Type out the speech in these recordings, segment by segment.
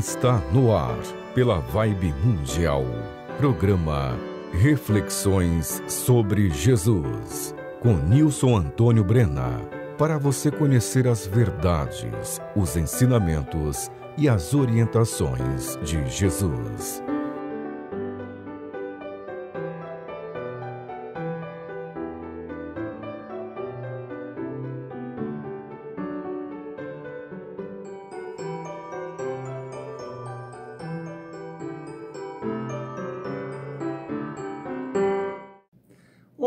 Está no ar, pela Vibe Mundial. Programa Reflexões sobre Jesus, com Nilson Antônio Brena. Para você conhecer as verdades, os ensinamentos e as orientações de Jesus.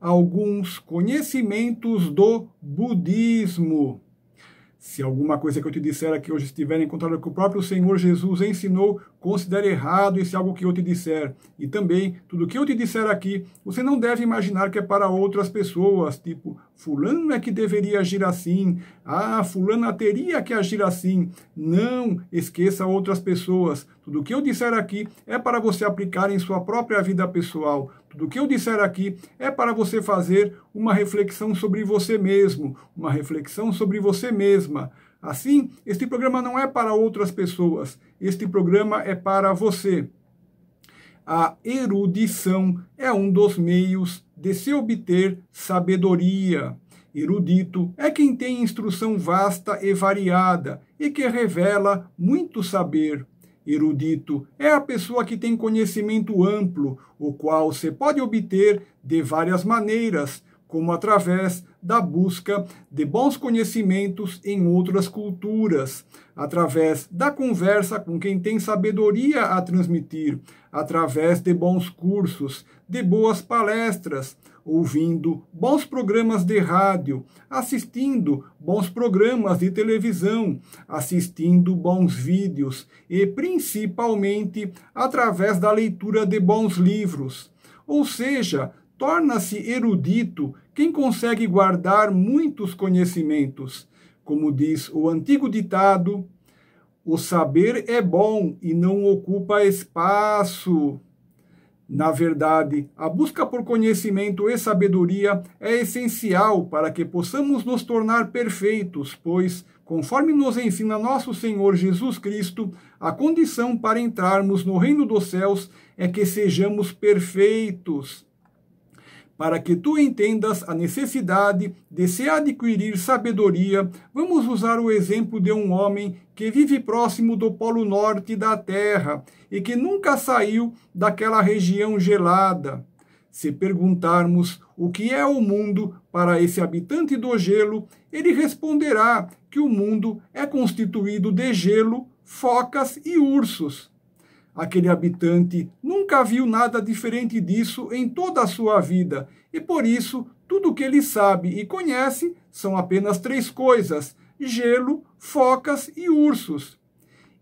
alguns conhecimentos do budismo. Se alguma coisa que eu te disser aqui é hoje estiver em contrário com o próprio Senhor Jesus ensinou, considere errado esse algo que eu te disser. E também, tudo que eu te disser aqui, você não deve imaginar que é para outras pessoas, tipo, fulano é que deveria agir assim, ah, fulana teria que agir assim. Não esqueça outras pessoas. Tudo que eu disser aqui é para você aplicar em sua própria vida pessoal. Tudo que eu disser aqui é para você fazer uma reflexão sobre você mesmo, uma reflexão sobre você mesma. Assim, este programa não é para outras pessoas, este programa é para você. A erudição é um dos meios de se obter sabedoria. Erudito é quem tem instrução vasta e variada e que revela muito saber. Erudito é a pessoa que tem conhecimento amplo, o qual se pode obter de várias maneiras, como através da busca de bons conhecimentos em outras culturas, através da conversa com quem tem sabedoria a transmitir, através de bons cursos, de boas palestras, ouvindo bons programas de rádio, assistindo bons programas de televisão, assistindo bons vídeos e principalmente através da leitura de bons livros. Ou seja, torna-se erudito quem consegue guardar muitos conhecimentos? Como diz o antigo ditado, o saber é bom e não ocupa espaço. Na verdade, a busca por conhecimento e sabedoria é essencial para que possamos nos tornar perfeitos, pois, conforme nos ensina nosso Senhor Jesus Cristo, a condição para entrarmos no reino dos céus é que sejamos perfeitos. Para que tu entendas a necessidade de se adquirir sabedoria, vamos usar o exemplo de um homem que vive próximo do Polo Norte da Terra e que nunca saiu daquela região gelada. Se perguntarmos o que é o mundo para esse habitante do gelo, ele responderá que o mundo é constituído de gelo, focas e ursos. Aquele habitante nunca viu nada diferente disso em toda a sua vida e por isso tudo o que ele sabe e conhece são apenas três coisas: gelo, focas e ursos.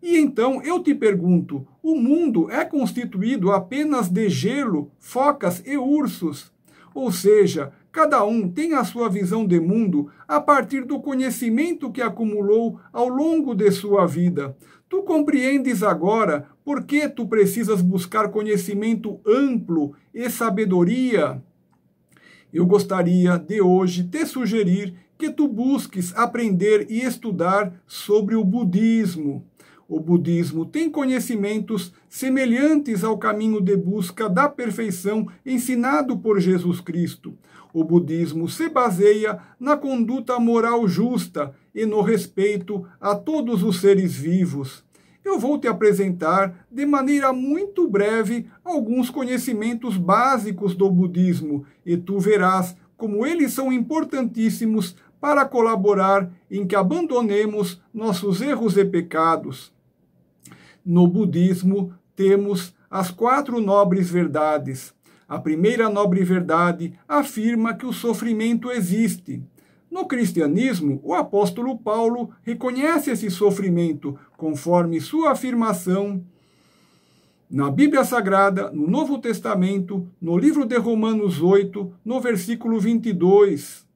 E então eu te pergunto: o mundo é constituído apenas de gelo, focas e ursos? Ou seja, Cada um tem a sua visão de mundo a partir do conhecimento que acumulou ao longo de sua vida. Tu compreendes agora por que tu precisas buscar conhecimento amplo e sabedoria? Eu gostaria de hoje te sugerir que tu busques aprender e estudar sobre o budismo o budismo tem conhecimentos semelhantes ao caminho de busca da perfeição ensinado por Jesus Cristo. O budismo se baseia na conduta moral justa e no respeito a todos os seres vivos. Eu vou te apresentar, de maneira muito breve, alguns conhecimentos básicos do budismo e tu verás como eles são importantíssimos para colaborar em que abandonemos nossos erros e pecados. No budismo, temos as quatro nobres verdades. A primeira nobre verdade afirma que o sofrimento existe. No cristianismo, o apóstolo Paulo reconhece esse sofrimento conforme sua afirmação na Bíblia Sagrada, no Novo Testamento, no livro de Romanos 8, no versículo 22.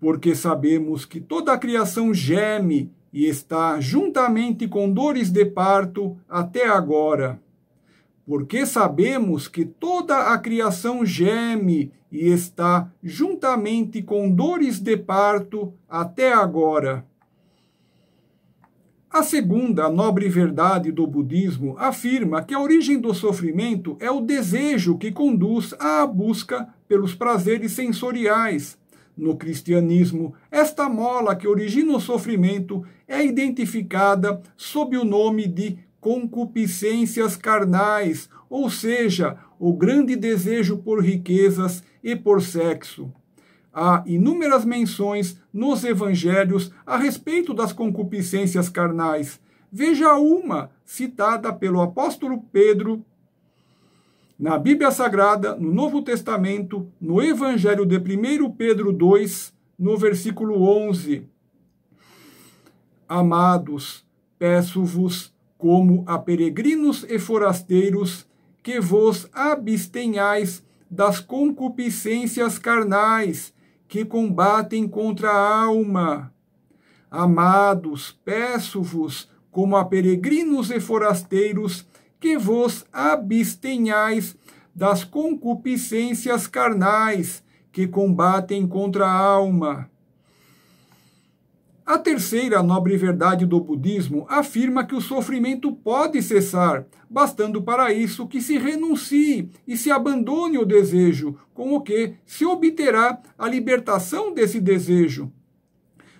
Porque sabemos que toda a criação geme e está juntamente com dores de parto até agora. Porque sabemos que toda a criação geme e está juntamente com dores de parto até agora. A segunda nobre verdade do budismo afirma que a origem do sofrimento é o desejo que conduz à busca pelos prazeres sensoriais, no cristianismo, esta mola que origina o sofrimento é identificada sob o nome de concupiscências carnais, ou seja, o grande desejo por riquezas e por sexo. Há inúmeras menções nos evangelhos a respeito das concupiscências carnais. Veja uma citada pelo apóstolo Pedro na Bíblia Sagrada, no Novo Testamento, no Evangelho de 1 Pedro 2, no versículo 11. Amados, peço-vos, como a peregrinos e forasteiros, que vos abstenhais das concupiscências carnais que combatem contra a alma. Amados, peço-vos, como a peregrinos e forasteiros, que vos abstenhais das concupiscências carnais que combatem contra a alma. A terceira nobre verdade do budismo afirma que o sofrimento pode cessar, bastando para isso que se renuncie e se abandone o desejo, com o que se obterá a libertação desse desejo.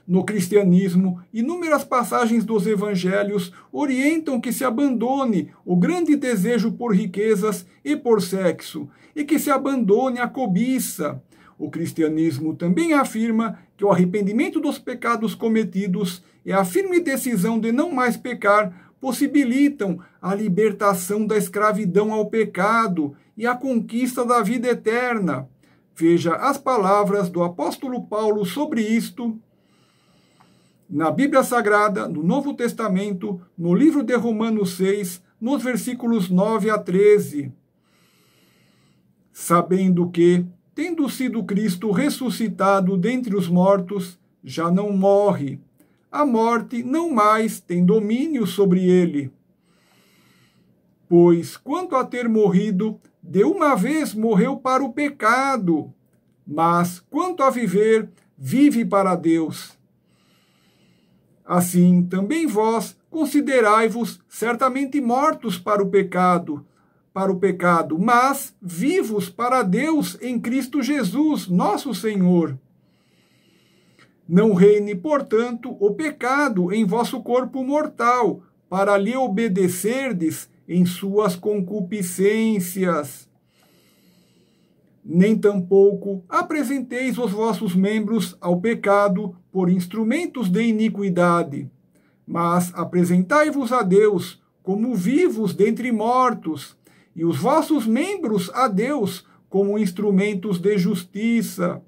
No cristianismo, inúmeras passagens dos evangelhos orientam que se abandone o grande desejo por riquezas e por sexo, e que se abandone a cobiça. O cristianismo também afirma que o arrependimento dos pecados cometidos e a firme decisão de não mais pecar possibilitam a libertação da escravidão ao pecado e a conquista da vida eterna. Veja as palavras do apóstolo Paulo sobre isto na Bíblia Sagrada, no Novo Testamento, no livro de Romanos 6, nos versículos 9 a 13. Sabendo que, tendo sido Cristo ressuscitado dentre os mortos, já não morre. A morte não mais tem domínio sobre ele. Pois, quanto a ter morrido, de uma vez morreu para o pecado, mas, quanto a viver, vive para Deus. Assim também vós considerai-vos certamente mortos para o pecado, para o pecado, mas vivos para Deus em Cristo Jesus, nosso Senhor. Não reine, portanto, o pecado em vosso corpo mortal, para lhe obedecerdes em suas concupiscências nem tampouco apresenteis os vossos membros ao pecado por instrumentos de iniquidade, mas apresentai-vos a Deus como vivos dentre mortos, e os vossos membros a Deus como instrumentos de justiça.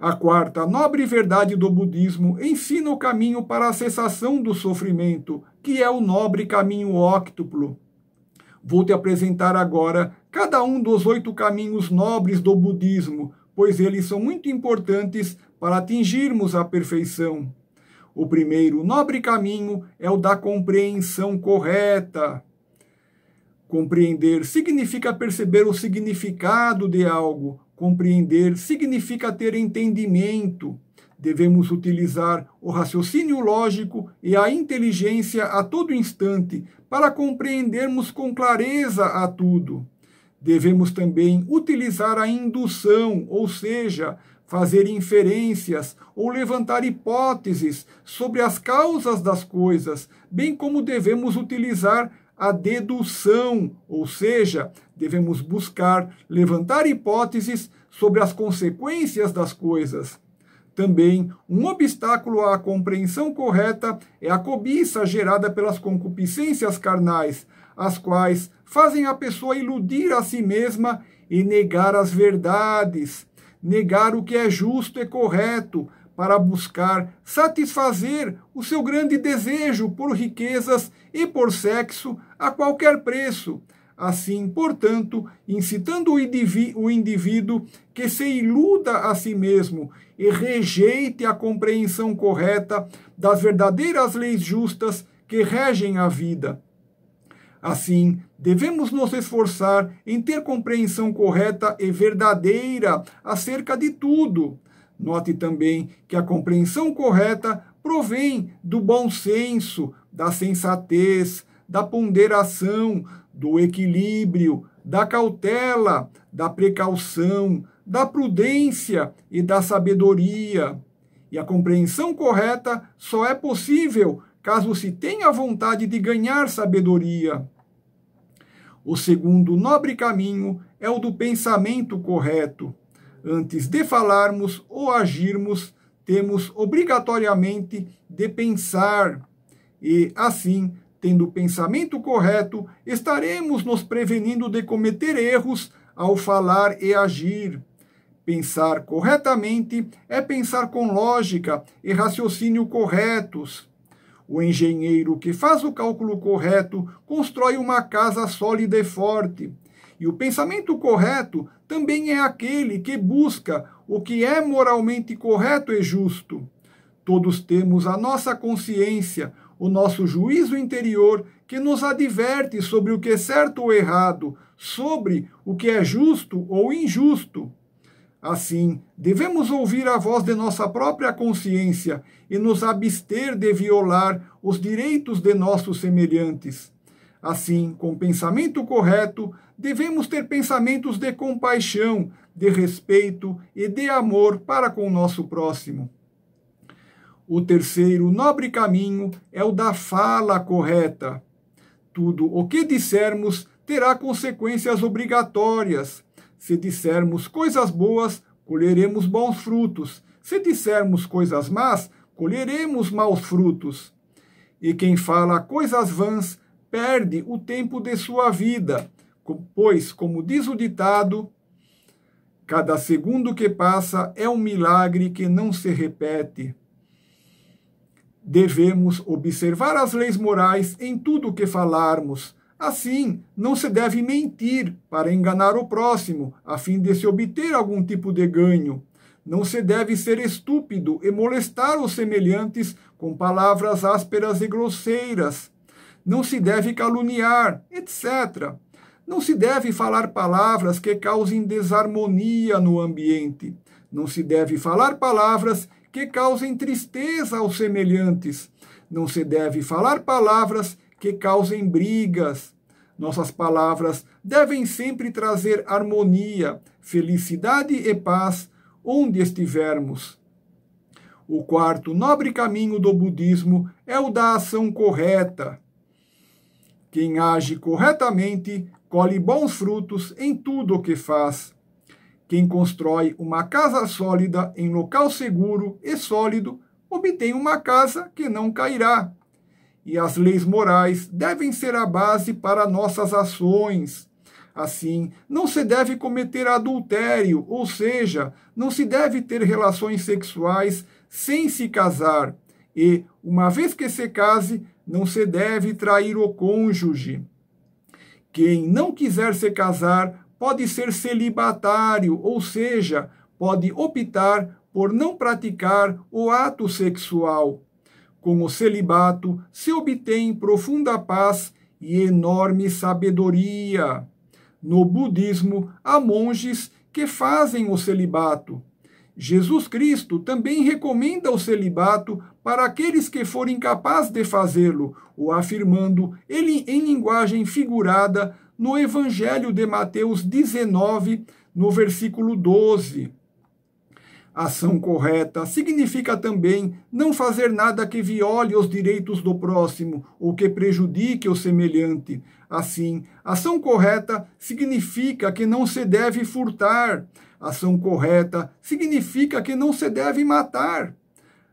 A quarta nobre verdade do budismo ensina o caminho para a cessação do sofrimento, que é o nobre caminho óctuplo. Vou te apresentar agora cada um dos oito caminhos nobres do budismo, pois eles são muito importantes para atingirmos a perfeição. O primeiro nobre caminho é o da compreensão correta. Compreender significa perceber o significado de algo. Compreender significa ter entendimento. Devemos utilizar o raciocínio lógico e a inteligência a todo instante para compreendermos com clareza a tudo. Devemos também utilizar a indução, ou seja, fazer inferências ou levantar hipóteses sobre as causas das coisas, bem como devemos utilizar a dedução, ou seja, devemos buscar levantar hipóteses sobre as consequências das coisas. Também, um obstáculo à compreensão correta é a cobiça gerada pelas concupiscências carnais, as quais fazem a pessoa iludir a si mesma e negar as verdades, negar o que é justo e correto, para buscar satisfazer o seu grande desejo por riquezas e por sexo a qualquer preço. Assim, portanto, incitando o, indivíduo, o indivíduo que se iluda a si mesmo e rejeite a compreensão correta das verdadeiras leis justas que regem a vida. Assim, devemos nos esforçar em ter compreensão correta e verdadeira acerca de tudo. Note também que a compreensão correta provém do bom senso, da sensatez, da ponderação, do equilíbrio, da cautela, da precaução, da prudência e da sabedoria. E a compreensão correta só é possível caso se tenha vontade de ganhar sabedoria. O segundo nobre caminho é o do pensamento correto. Antes de falarmos ou agirmos, temos obrigatoriamente de pensar. E, assim, tendo o pensamento correto, estaremos nos prevenindo de cometer erros ao falar e agir. Pensar corretamente é pensar com lógica e raciocínio corretos. O engenheiro que faz o cálculo correto constrói uma casa sólida e forte. E o pensamento correto também é aquele que busca o que é moralmente correto e justo. Todos temos a nossa consciência, o nosso juízo interior que nos adverte sobre o que é certo ou errado, sobre o que é justo ou injusto. Assim, devemos ouvir a voz de nossa própria consciência e nos abster de violar os direitos de nossos semelhantes. Assim, com pensamento correto, devemos ter pensamentos de compaixão, de respeito e de amor para com o nosso próximo. O terceiro nobre caminho é o da fala correta. Tudo o que dissermos terá consequências obrigatórias se dissermos coisas boas, colheremos bons frutos. Se dissermos coisas más, colheremos maus frutos. E quem fala coisas vãs perde o tempo de sua vida, pois, como diz o ditado, cada segundo que passa é um milagre que não se repete. Devemos observar as leis morais em tudo o que falarmos Assim, não se deve mentir para enganar o próximo, a fim de se obter algum tipo de ganho. Não se deve ser estúpido e molestar os semelhantes com palavras ásperas e grosseiras. Não se deve caluniar, etc. Não se deve falar palavras que causem desarmonia no ambiente. Não se deve falar palavras que causem tristeza aos semelhantes. Não se deve falar palavras que causem brigas. Nossas palavras devem sempre trazer harmonia, felicidade e paz onde estivermos. O quarto nobre caminho do budismo é o da ação correta. Quem age corretamente colhe bons frutos em tudo o que faz. Quem constrói uma casa sólida em local seguro e sólido obtém uma casa que não cairá e as leis morais devem ser a base para nossas ações. Assim, não se deve cometer adultério, ou seja, não se deve ter relações sexuais sem se casar. E, uma vez que se case, não se deve trair o cônjuge. Quem não quiser se casar pode ser celibatário, ou seja, pode optar por não praticar o ato sexual. Com o celibato se obtém profunda paz e enorme sabedoria. No budismo, há monges que fazem o celibato. Jesus Cristo também recomenda o celibato para aqueles que forem capazes de fazê-lo, o afirmando ele em linguagem figurada no Evangelho de Mateus 19, no versículo 12. Ação correta significa também não fazer nada que viole os direitos do próximo ou que prejudique o semelhante. Assim, ação correta significa que não se deve furtar. Ação correta significa que não se deve matar.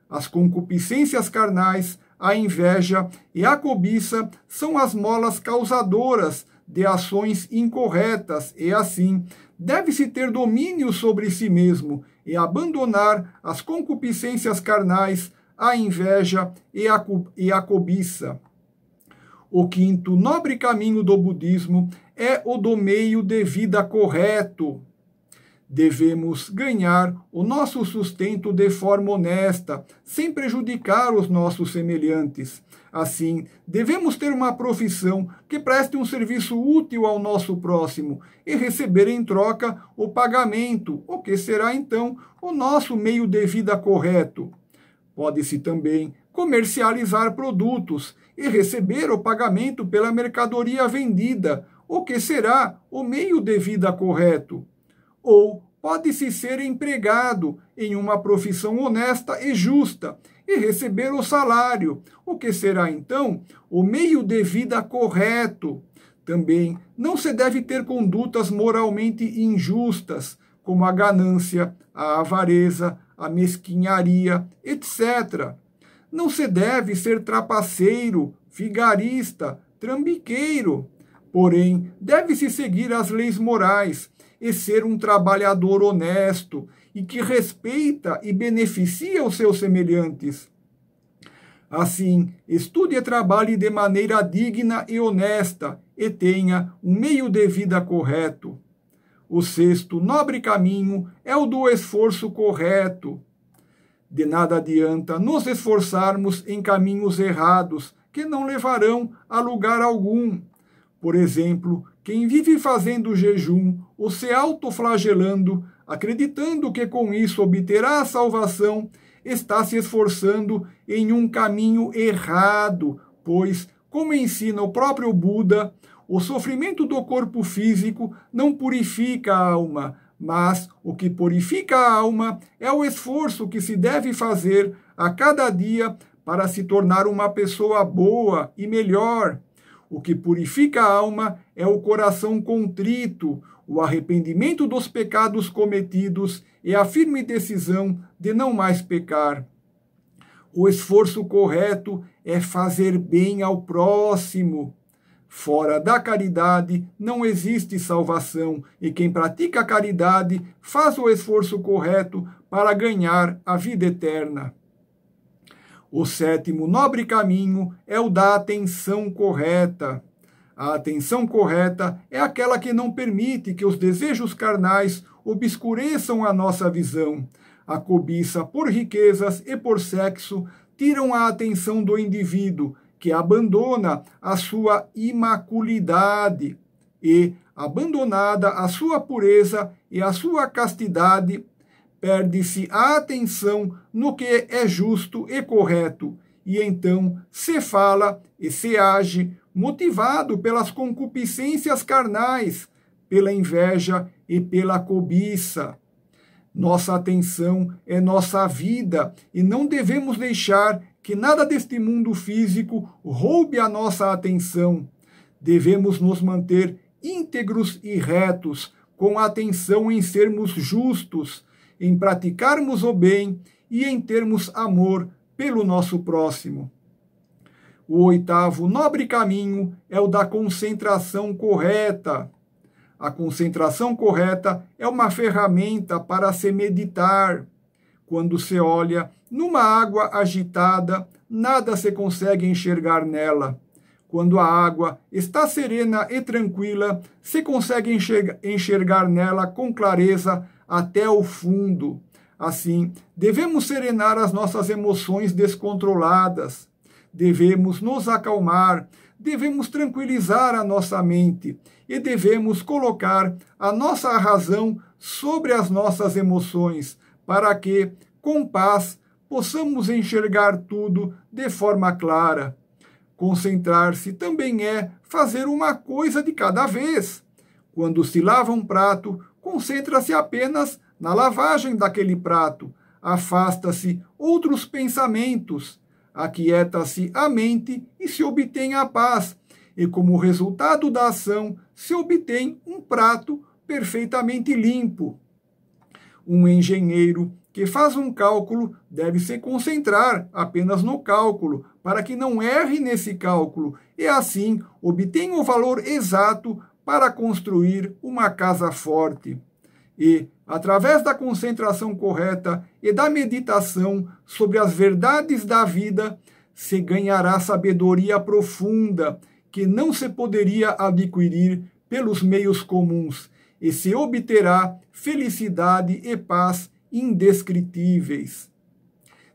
As concupiscências carnais, a inveja e a cobiça são as molas causadoras de ações incorretas e, assim, deve-se ter domínio sobre si mesmo e abandonar as concupiscências carnais, a inveja e a, e a cobiça. O quinto nobre caminho do budismo é o do meio de vida correto, Devemos ganhar o nosso sustento de forma honesta, sem prejudicar os nossos semelhantes. Assim, devemos ter uma profissão que preste um serviço útil ao nosso próximo e receber em troca o pagamento, o que será então o nosso meio de vida correto. Pode-se também comercializar produtos e receber o pagamento pela mercadoria vendida, o que será o meio de vida correto. Ou pode-se ser empregado em uma profissão honesta e justa e receber o salário, o que será então o meio de vida correto. Também não se deve ter condutas moralmente injustas, como a ganância, a avareza, a mesquinharia, etc. Não se deve ser trapaceiro, vigarista, trambiqueiro. Porém, deve-se seguir as leis morais e ser um trabalhador honesto e que respeita e beneficia os seus semelhantes. Assim, estude e trabalhe de maneira digna e honesta e tenha um meio de vida correto. O sexto nobre caminho é o do esforço correto. De nada adianta nos esforçarmos em caminhos errados que não levarão a lugar algum. Por exemplo, quem vive fazendo jejum ou se autoflagelando, acreditando que com isso obterá a salvação, está se esforçando em um caminho errado, pois, como ensina o próprio Buda, o sofrimento do corpo físico não purifica a alma, mas o que purifica a alma é o esforço que se deve fazer a cada dia para se tornar uma pessoa boa e melhor. O que purifica a alma é o coração contrito, o arrependimento dos pecados cometidos e a firme decisão de não mais pecar. O esforço correto é fazer bem ao próximo. Fora da caridade não existe salvação, e quem pratica a caridade faz o esforço correto para ganhar a vida eterna. O sétimo nobre caminho é o da atenção correta. A atenção correta é aquela que não permite que os desejos carnais obscureçam a nossa visão. A cobiça por riquezas e por sexo tiram a atenção do indivíduo, que abandona a sua imaculidade e, abandonada a sua pureza e a sua castidade, perde-se a atenção no que é justo e correto, e então se fala e se age motivado pelas concupiscências carnais, pela inveja e pela cobiça. Nossa atenção é nossa vida e não devemos deixar que nada deste mundo físico roube a nossa atenção. Devemos nos manter íntegros e retos, com atenção em sermos justos, em praticarmos o bem e em termos amor pelo nosso próximo. O oitavo nobre caminho é o da concentração correta. A concentração correta é uma ferramenta para se meditar. Quando se olha numa água agitada, nada se consegue enxergar nela. Quando a água está serena e tranquila, se consegue enxergar nela com clareza até o fundo. Assim, devemos serenar as nossas emoções descontroladas, devemos nos acalmar, devemos tranquilizar a nossa mente e devemos colocar a nossa razão sobre as nossas emoções, para que, com paz, possamos enxergar tudo de forma clara. Concentrar-se também é fazer uma coisa de cada vez. Quando se lava um prato, concentra-se apenas na lavagem daquele prato, afasta-se outros pensamentos, aquieta-se a mente e se obtém a paz, e como resultado da ação se obtém um prato perfeitamente limpo. Um engenheiro que faz um cálculo deve se concentrar apenas no cálculo, para que não erre nesse cálculo, e assim obtenha o valor exato para construir uma casa forte. E, através da concentração correta e da meditação sobre as verdades da vida, se ganhará sabedoria profunda que não se poderia adquirir pelos meios comuns e se obterá felicidade e paz indescritíveis.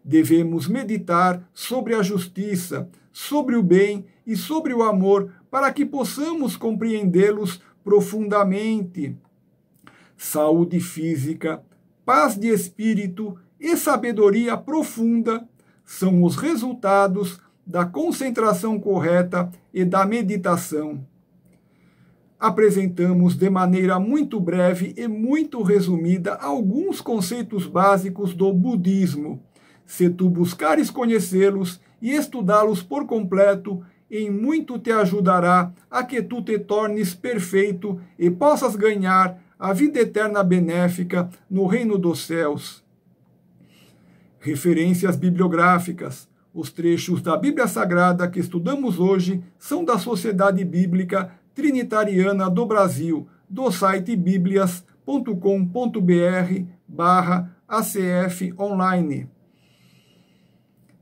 Devemos meditar sobre a justiça, sobre o bem e sobre o amor para que possamos compreendê-los profundamente. Saúde física, paz de espírito e sabedoria profunda são os resultados da concentração correta e da meditação. Apresentamos de maneira muito breve e muito resumida alguns conceitos básicos do budismo. Se tu buscares conhecê-los e estudá-los por completo, em muito te ajudará a que tu te tornes perfeito e possas ganhar a vida eterna benéfica no reino dos céus. Referências bibliográficas. Os trechos da Bíblia Sagrada que estudamos hoje são da Sociedade Bíblica Trinitariana do Brasil, do site biblias.com.br barra acf online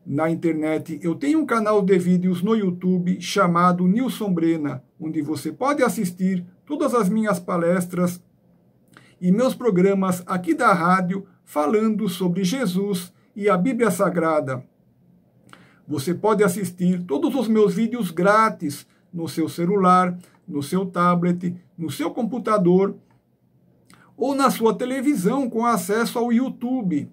na internet. Eu tenho um canal de vídeos no YouTube chamado Nilson Brena, onde você pode assistir todas as minhas palestras e meus programas aqui da rádio falando sobre Jesus e a Bíblia Sagrada. Você pode assistir todos os meus vídeos grátis no seu celular, no seu tablet, no seu computador ou na sua televisão com acesso ao YouTube.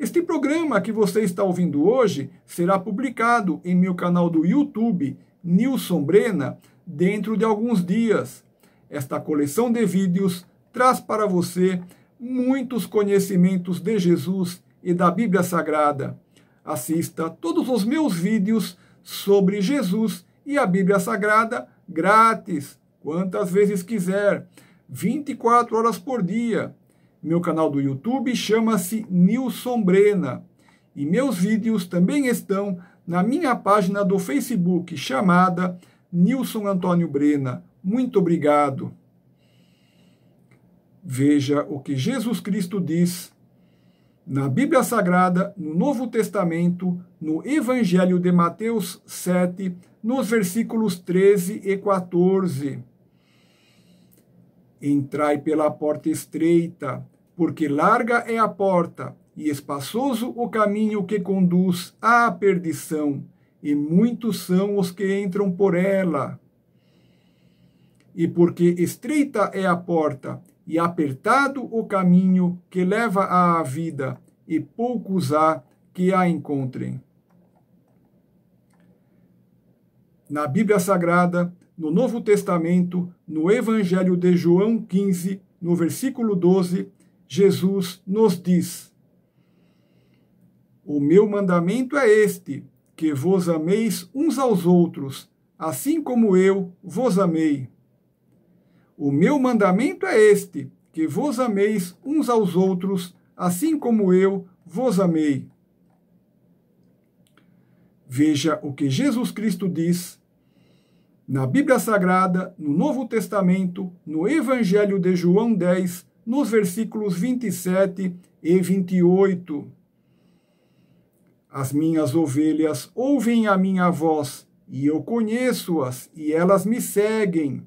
Este programa que você está ouvindo hoje será publicado em meu canal do YouTube, Nilson Brena, dentro de alguns dias. Esta coleção de vídeos traz para você muitos conhecimentos de Jesus e da Bíblia Sagrada. Assista todos os meus vídeos sobre Jesus e a Bíblia Sagrada grátis, quantas vezes quiser, 24 horas por dia meu canal do YouTube chama-se Nilson Brena e meus vídeos também estão na minha página do Facebook chamada Nilson Antônio Brena. Muito obrigado. Veja o que Jesus Cristo diz na Bíblia Sagrada, no Novo Testamento, no Evangelho de Mateus 7, nos versículos 13 e 14. Entrai pela porta estreita, porque larga é a porta e espaçoso o caminho que conduz à perdição, e muitos são os que entram por ela. E porque estreita é a porta e apertado o caminho que leva à vida, e poucos há que a encontrem. Na Bíblia Sagrada, no Novo Testamento, no Evangelho de João 15, no versículo 12, Jesus nos diz: O meu mandamento é este, que vos ameis uns aos outros, assim como eu vos amei. O meu mandamento é este, que vos ameis uns aos outros, assim como eu vos amei. Veja o que Jesus Cristo diz na Bíblia Sagrada, no Novo Testamento, no Evangelho de João 10, nos versículos 27 e 28. As minhas ovelhas ouvem a minha voz, e eu conheço-as, e elas me seguem.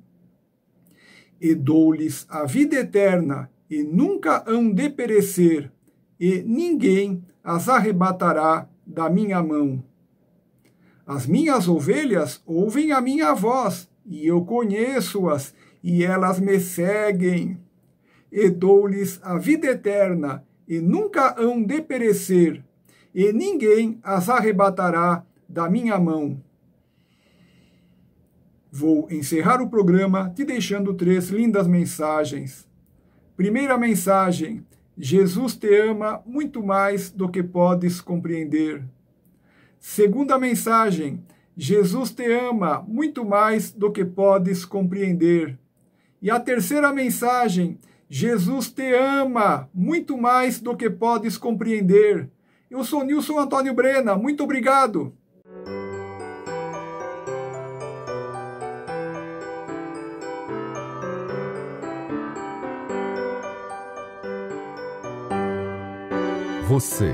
E dou-lhes a vida eterna, e nunca hão de perecer, e ninguém as arrebatará da minha mão. As minhas ovelhas ouvem a minha voz, e eu conheço-as, e elas me seguem. E dou-lhes a vida eterna, e nunca hão de perecer, e ninguém as arrebatará da minha mão. Vou encerrar o programa te deixando três lindas mensagens. Primeira mensagem: Jesus te ama muito mais do que podes compreender. Segunda mensagem: Jesus te ama muito mais do que podes compreender. E a terceira mensagem: Jesus te ama muito mais do que podes compreender. Eu sou Nilson Antônio Brena, muito obrigado. Você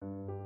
Thank you.